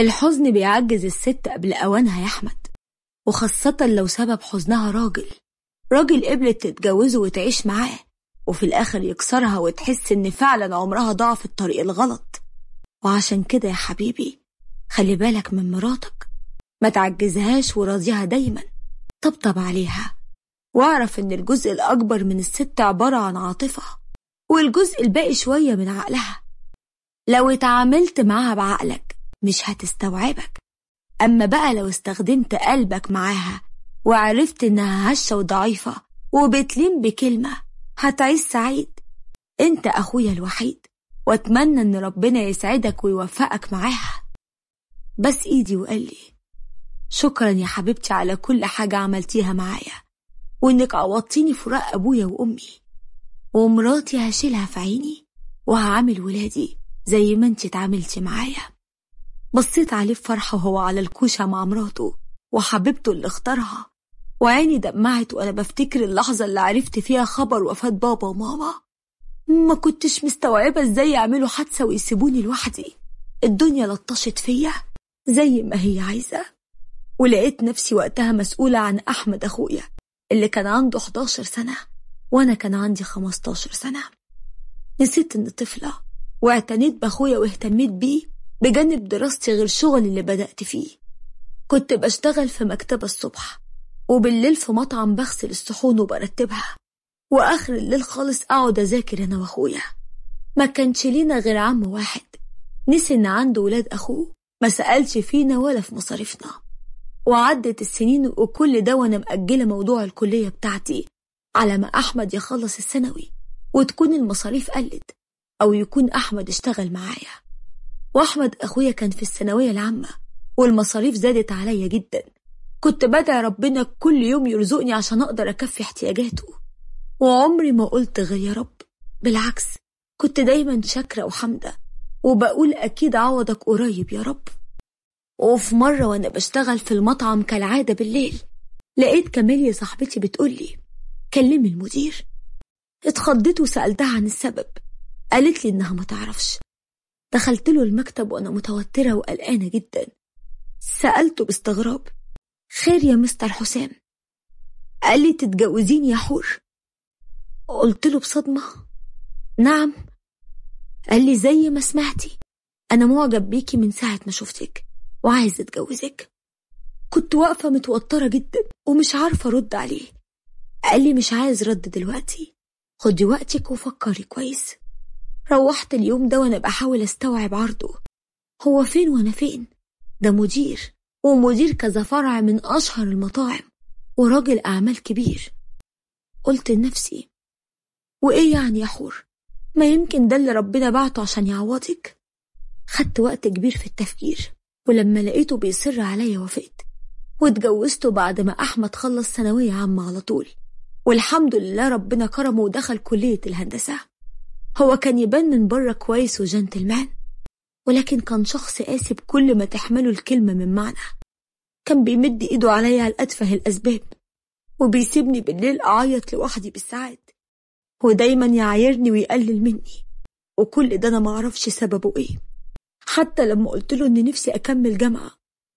الحزن بيعجز الست قبل أوانها يا أحمد وخاصة لو سبب حزنها راجل راجل قبلت تتجوزه وتعيش معاه وفي الآخر يكسرها وتحس إن فعلا عمرها ضاع في الطريق الغلط وعشان كده يا حبيبي خلي بالك من مراتك ما تعجزهاش وراضيها دايما طبطب عليها واعرف إن الجزء الأكبر من الست عبارة عن عاطفة والجزء الباقي شوية من عقلها لو اتعاملت معاها بعقلك مش هتستوعبك أما بقى لو استخدمت قلبك معاها وعرفت إنها هشة وضعيفة وبتلين بكلمة هتعيش سعيد أنت أخويا الوحيد وأتمنى إن ربنا يسعدك ويوفقك معاها بس إيدي وقالي شكرا يا حبيبتي على كل حاجة عملتيها معايا وإنك عوضتيني فراق أبويا وأمي ومراتي هشيلها في عيني وهعامل ولادي زي ما انت اتعاملتي معايا بصيت عليه بفرحة وهو على الكوشة مع مراته وحبيبته اللي اختارها وعيني دمعت وأنا بفتكر اللحظة اللي عرفت فيها خبر وفاة بابا وماما ما كنتش مستوعبة ازاي يعملوا حادثة ويسيبوني لوحدي الدنيا لطشت فيا زي ما هي عايزة ولقيت نفسي وقتها مسؤولة عن أحمد أخويا اللي كان عنده 11 سنة وأنا كان عندي 15 سنة نسيت إن طفلة واعتنيت بأخويا واهتميت بيه بجانب دراستي غير شغلي اللي بدأت فيه كنت بشتغل في مكتبة الصبح وبالليل في مطعم بغسل الصحون وبرتبها وآخر الليل خالص أقعد أذاكر أنا وأخويا ما كانش لينا غير عم واحد نسي إن عنده ولاد أخوه ما سألش فينا ولا في مصاريفنا وعدت السنين وكل ده وأنا مأجلة موضوع الكلية بتاعتي على ما أحمد يخلص الثانوي وتكون المصاريف قلت أو يكون أحمد اشتغل معايا وأحمد أخويا كان في الثانوية العامة والمصاريف زادت عليا جدا كنت بدعي ربنا كل يوم يرزقني عشان أقدر أكفي احتياجاته وعمري ما قلت غير يا رب بالعكس كنت دايما شاكرة وحامدة وبقول أكيد عوضك قريب يا رب وفي مرة وأنا بشتغل في المطعم كالعادة بالليل لقيت كاميليا صاحبتي بتقولي كلمي المدير اتخضيت وسألتها عن السبب قالت لي إنها ما تعرفش دخلت له المكتب وأنا متوترة وقلقانة جدا سألته باستغراب خير يا مستر حسام قال لي تتجوزين يا حور قلت له بصدمة نعم قال لي زي ما سمعتي أنا معجب بيكي من ساعة ما شفتك وعايز أتجوزك كنت واقفة متوترة جدا ومش عارفة أرد عليه قال لي مش عايز رد دلوقتي خدي وقتك وفكري كويس روحت اليوم ده وأنا بحاول أستوعب عرضه هو فين وأنا فين؟ ده مدير ومدير كذا فرع من أشهر المطاعم وراجل أعمال كبير قلت لنفسي وإيه يعني يا حور؟ ما يمكن ده اللي ربنا بعته عشان يعوضك؟ خدت وقت كبير في التفكير ولما لقيته بيصر عليا وافقت واتجوزته بعد ما أحمد خلص ثانوية عامة على طول والحمد لله ربنا كرمه ودخل كلية الهندسة هو كان يبان من بره كويس وجنتلمان ولكن كان شخص قاسي بكل ما تحمله الكلمة من معنى كان بيمد إيده عليا على أتفه الأسباب وبيسيبني بالليل أعيط لوحدي بالساعات ودايما يعايرني ويقلل مني وكل ده أنا معرفش سببه إيه حتى لما قلت له إن نفسي أكمل جامعة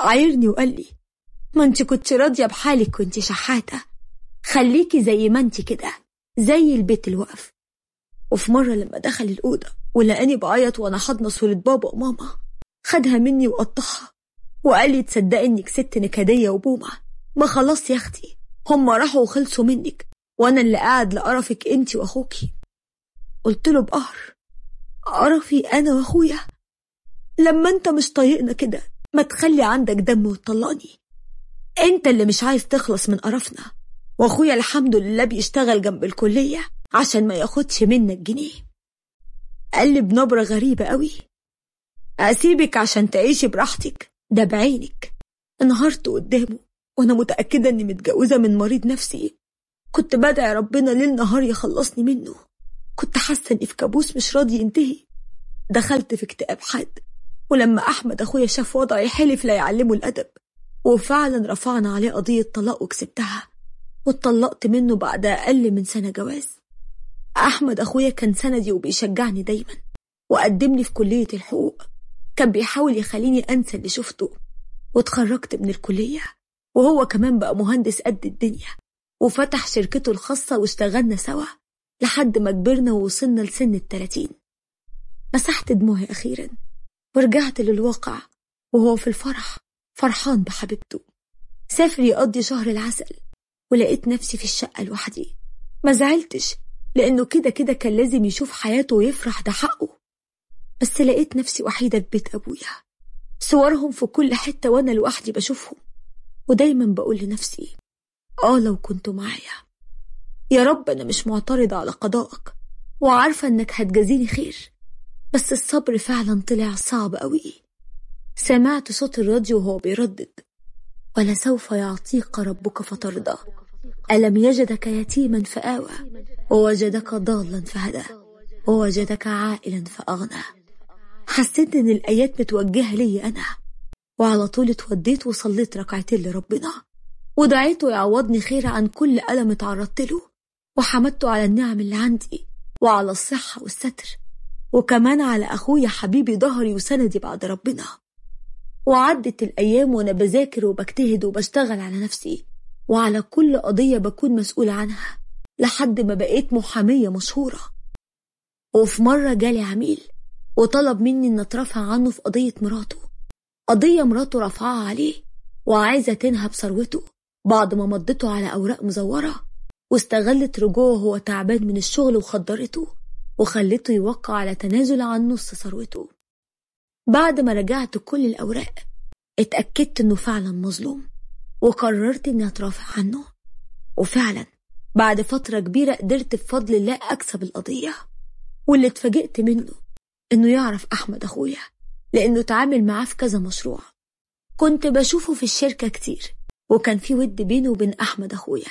عايرني وقال لي ما انت كنت راضية بحالك وانت شحاتة خليكي زي ما انت كده زي البيت الوقف وفي مرة لما دخل الأوضة ولقاني بعيط وأنا حاضنة صورة بابا وماما خدها مني وقطعها وقال لي تصدقي إنك ست نكدية وبومة ما خلاص يا أختي هما راحوا وخلصوا منك وأنا اللي قاعد لقرفك أنت وأخوكي قلت له بقهر قرفي أنا وأخويا لما أنت مش طايقنا كده ما تخلي عندك دم وتطلقني أنت اللي مش عايز تخلص من قرفنا وأخويا الحمد لله بيشتغل جنب الكلية عشان ما ياخدش منك جنيه قال لي بنبرة غريبة قوي أسيبك عشان تعيشي براحتك ده بعينك انهارت قدامه وأنا متأكدة إني متجوزة من مريض نفسي كنت بدعي ربنا ليل نهار يخلصني منه كنت حاسة إني في كابوس مش راضي ينتهي دخلت في اكتئاب حاد ولما أحمد أخويا شاف وضعي حلف لا يعلمه الأدب وفعلا رفعنا عليه قضية طلاق وكسبتها واتطلقت منه بعد أقل من سنة جواز أحمد أخويا كان سندي وبيشجعني دايما وقدمني في كلية الحقوق كان بيحاول يخليني أنسى اللي شفته واتخرجت من الكلية وهو كمان بقى مهندس قد الدنيا وفتح شركته الخاصة واشتغلنا سوا لحد ما كبرنا ووصلنا لسن التلاتين مسحت دموعي أخيرا ورجعت للواقع وهو في الفرح فرحان بحبيبته سافر يقضي شهر العسل ولقيت نفسي في الشقة لوحدي ما زعلتش لأنه كده كده كان لازم يشوف حياته ويفرح ده حقه بس لقيت نفسي وحيدة في بيت أبويا صورهم في كل حتة وأنا لوحدي بشوفهم ودايما بقول لنفسي آه لو كنت معايا يا رب أنا مش معترضة على قضائك وعارفة إنك هتجازيني خير بس الصبر فعلا طلع صعب أوي سمعت صوت الراديو وهو بيردد ولسوف يعطيك ربك فترضى ألم يجدك يتيما فآوى ووجدك ضالا فهدى ووجدك عائلا فأغنى حسيت إن الآيات متوجهة لي أنا وعلى طول اتوديت وصليت ركعتين لربنا ودعيته يعوضني خير عن كل ألم اتعرضت له وحمدته على النعم اللي عندي وعلى الصحة والستر وكمان على أخويا حبيبي ظهري وسندي بعد ربنا وعدت الأيام وأنا بذاكر وبجتهد وبشتغل على نفسي وعلى كل قضية بكون مسؤولة عنها لحد ما بقيت محامية مشهورة وفي مرة جالي عميل وطلب مني إن أترافع عنه في قضية مراته قضية مراته رفعها عليه وعايزة تنهب ثروته بعد ما مضته على أوراق مزورة واستغلت رجوعه وهو تعبان من الشغل وخدرته وخلته يوقع على تنازل عن نص ثروته بعد ما رجعت كل الأوراق اتأكدت إنه فعلا مظلوم وقررت إني أترافع عنه وفعلا بعد فترة كبيرة قدرت بفضل الله أكسب القضية واللي اتفاجئت منه إنه يعرف أحمد أخويا لأنه اتعامل معاه في كذا مشروع كنت بشوفه في الشركة كتير وكان في ود بينه وبين أحمد أخويا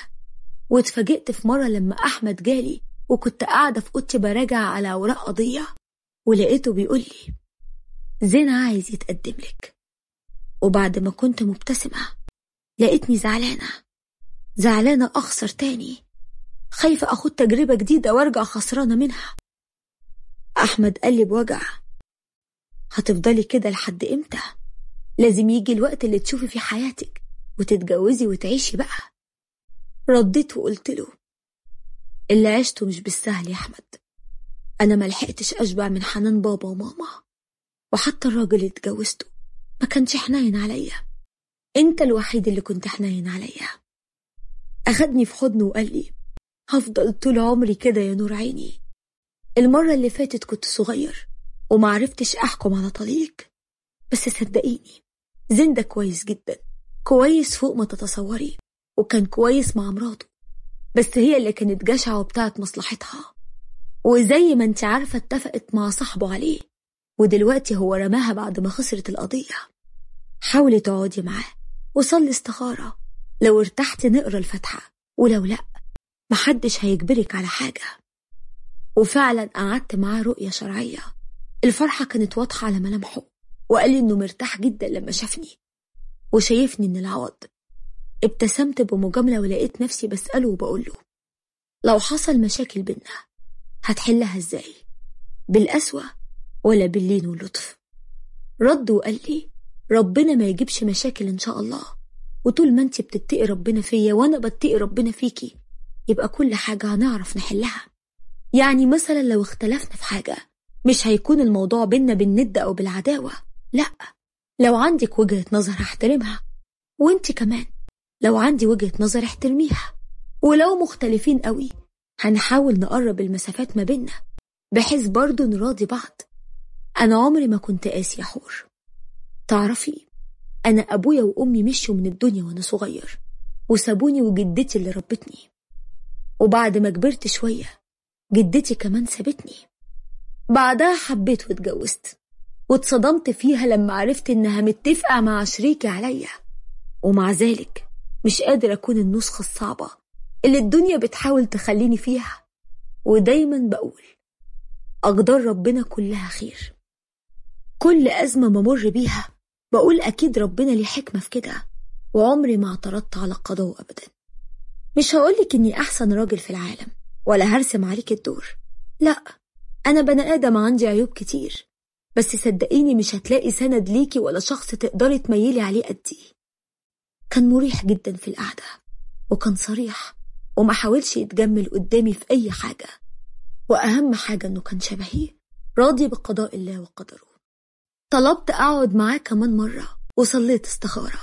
واتفاجئت في مرة لما أحمد جالي وكنت قاعدة في أوضتي براجع على أوراق قضية ولقيته بيقول لي زين عايز يتقدم لك وبعد ما كنت مبتسمة لقيتني زعلانة زعلانة أخسر تاني خايفة أخد تجربة جديدة وأرجع خسرانة منها أحمد قال لي بوجع هتفضلي كده لحد إمتى؟ لازم يجي الوقت اللي تشوفي فيه حياتك وتتجوزي وتعيشي بقى رديت وقلت له اللي عشته مش بالسهل يا أحمد أنا ملحقتش أشبع من حنان بابا وماما وحتى الراجل اللي اتجوزته ما كانش حنين عليا انت الوحيد اللي كنت حنين عليا أخدني في حضنه وقال لي هفضل طول عمري كده يا نور عيني المرة اللي فاتت كنت صغير ومعرفتش أحكم على طليق بس صدقيني زين ده كويس جدا كويس فوق ما تتصوري وكان كويس مع مراته بس هي اللي كانت جشعة وبتاعت مصلحتها وزي ما انت عارفة اتفقت مع صاحبه عليه ودلوقتي هو رماها بعد ما خسرت القضية حاولي تقعدي معاه وصلي استخارة لو ارتحت نقرا الفاتحة ولو لأ محدش هيجبرك على حاجة وفعلا قعدت معاه رؤية شرعية الفرحة كانت واضحة على ملامحه وقال لي إنه مرتاح جدا لما شافني وشايفني إن العوض ابتسمت بمجاملة ولقيت نفسي بسأله وبقوله لو حصل مشاكل بينا هتحلها ازاي بالقسوة ولا باللين واللطف رد وقال لي ربنا ما يجيبش مشاكل إن شاء الله وطول ما انت بتتقي ربنا فيا وأنا بتقي ربنا فيكي يبقى كل حاجة هنعرف نحلها يعني مثلا لو اختلفنا في حاجة مش هيكون الموضوع بينا بالند أو بالعداوة لأ لو عندك وجهة نظر هحترمها وانت كمان لو عندي وجهة نظر احترميها ولو مختلفين قوي هنحاول نقرب المسافات ما بينا بحيث برضه نراضي بعض أنا عمري ما كنت قاسي يا حور تعرفي أنا أبويا وأمي مشوا من الدنيا وأنا صغير وسابوني وجدتي اللي ربتني وبعد ما كبرت شوية جدتي كمان سابتني بعدها حبيت واتجوزت واتصدمت فيها لما عرفت إنها متفقة مع شريكي عليا ومع ذلك مش قادر أكون النسخة الصعبة اللي الدنيا بتحاول تخليني فيها ودايما بقول أقدار ربنا كلها خير كل أزمة بمر بيها بقول أكيد ربنا ليه حكمة في كده وعمري ما اعترضت على قضاء أبدا مش هقولك إني أحسن راجل في العالم ولا هرسم عليك الدور لأ أنا بني آدم عندي عيوب كتير بس صدقيني مش هتلاقي سند ليكي ولا شخص تقدري تميلي عليه قدي كان مريح جدا في القعدة وكان صريح وما حاولش يتجمل قدامي في أي حاجة وأهم حاجة إنه كان شبهي راضي بقضاء الله وقدره طلبت أقعد معاه كمان مرة وصليت استخارة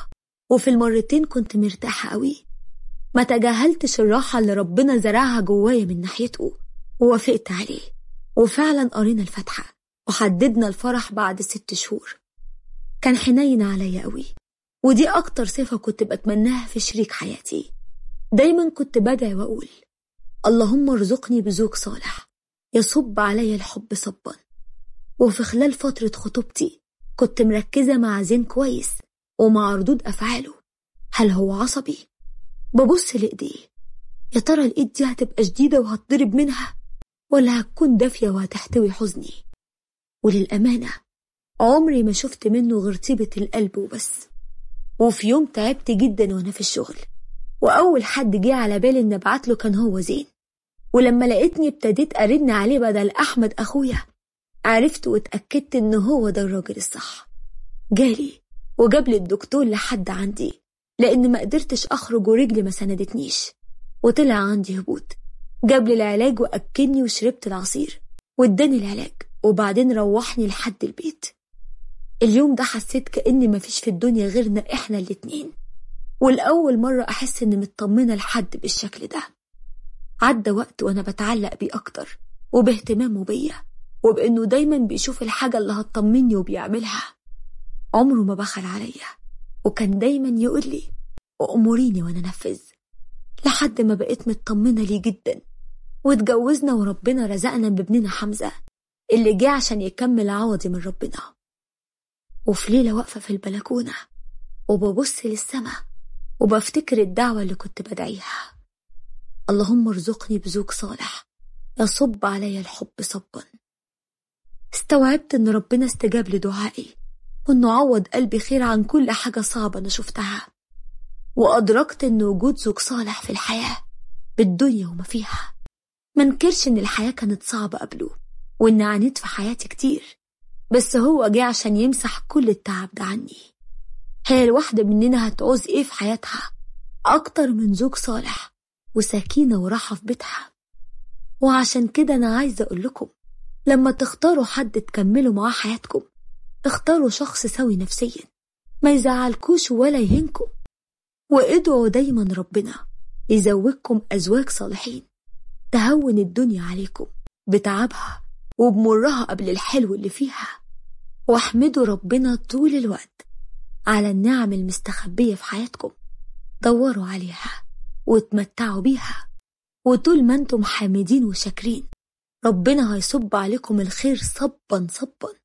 وفي المرتين كنت مرتاحة قوي ما تجاهلتش الراحة اللي ربنا زرعها جوايا من ناحيته ووافقت عليه وفعلا قرينا الفاتحة وحددنا الفرح بعد ست شهور كان حنين عليا قوي ودي أكتر صفة كنت بتمناها في شريك حياتي دايما كنت بدعي وأقول اللهم ارزقني بزوج صالح يصب علي الحب صبا وفي خلال فترة خطوبتي كنت مركزة مع زين كويس ومع ردود أفعاله هل هو عصبي ببص لإيديه يا ترى الإيد دي هتبقى شديدة وهتضرب منها ولا هتكون دافية وهتحتوي حزني وللأمانة عمري ما شفت منه غير طيبة القلب وبس وفي يوم تعبت جدا وأنا في الشغل وأول حد جه على بالي إني أبعت له كان هو زين ولما لقيتني ابتديت أرن عليه بدل أحمد أخويا عرفت واتأكدت إن هو ده الراجل الصح جالي وجاب لي الدكتور لحد عندي لأن ما قدرتش أخرج ورجلي ما سندتنيش وطلع عندي هبوط جاب لي العلاج وأكلني وشربت العصير واداني العلاج وبعدين روحني لحد البيت اليوم ده حسيت كأن مفيش في الدنيا غيرنا إحنا الاتنين والأول مرة أحس إني مطمنة لحد بالشكل ده عدى وقت وأنا بتعلق بيه أكتر وباهتمامه بيا وبإنه دايما بيشوف الحاجة اللي هتطمني وبيعملها عمره ما بخل عليا وكان دايما يقول لي أموريني وأنا أنفذ لحد ما بقيت مطمنة ليه جدا واتجوزنا وربنا رزقنا بابننا حمزة اللي جه عشان يكمل عوضي من ربنا وفي ليلة واقفة في البلكونة وببص للسما وبفتكر الدعوة اللي كنت بدعيها اللهم ارزقني بزوج صالح يصب علي الحب صبا استوعبت ان ربنا استجاب لدعائي وإنه عوض قلبي خير عن كل حاجة صعبة أنا شفتها وأدركت إن وجود زوج صالح في الحياة بالدنيا وما فيها منكرش إن الحياة كانت صعبة قبله وإن عانيت في حياتي كتير بس هو جه عشان يمسح كل التعب ده عني هي الواحدة مننا هتعوز إيه في حياتها أكتر من زوج صالح وسكينة وراحة في بيتها وعشان كده أنا عايزة أقول لكم لما تختاروا حد تكملوا معاه حياتكم اختاروا شخص سوي نفسيا ما يزعلكوش ولا يهنكم وادعوا دايما ربنا يزوجكم أزواج صالحين تهون الدنيا عليكم بتعبها وبمرها قبل الحلو اللي فيها واحمدوا ربنا طول الوقت على النعم المستخبية في حياتكم دوروا عليها وتمتعوا بيها وطول ما انتم حامدين وشاكرين ربنا هيصب عليكم الخير صبا صبا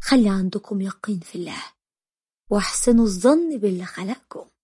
خلي عندكم يقين في الله واحسنوا الظن باللي خلقكم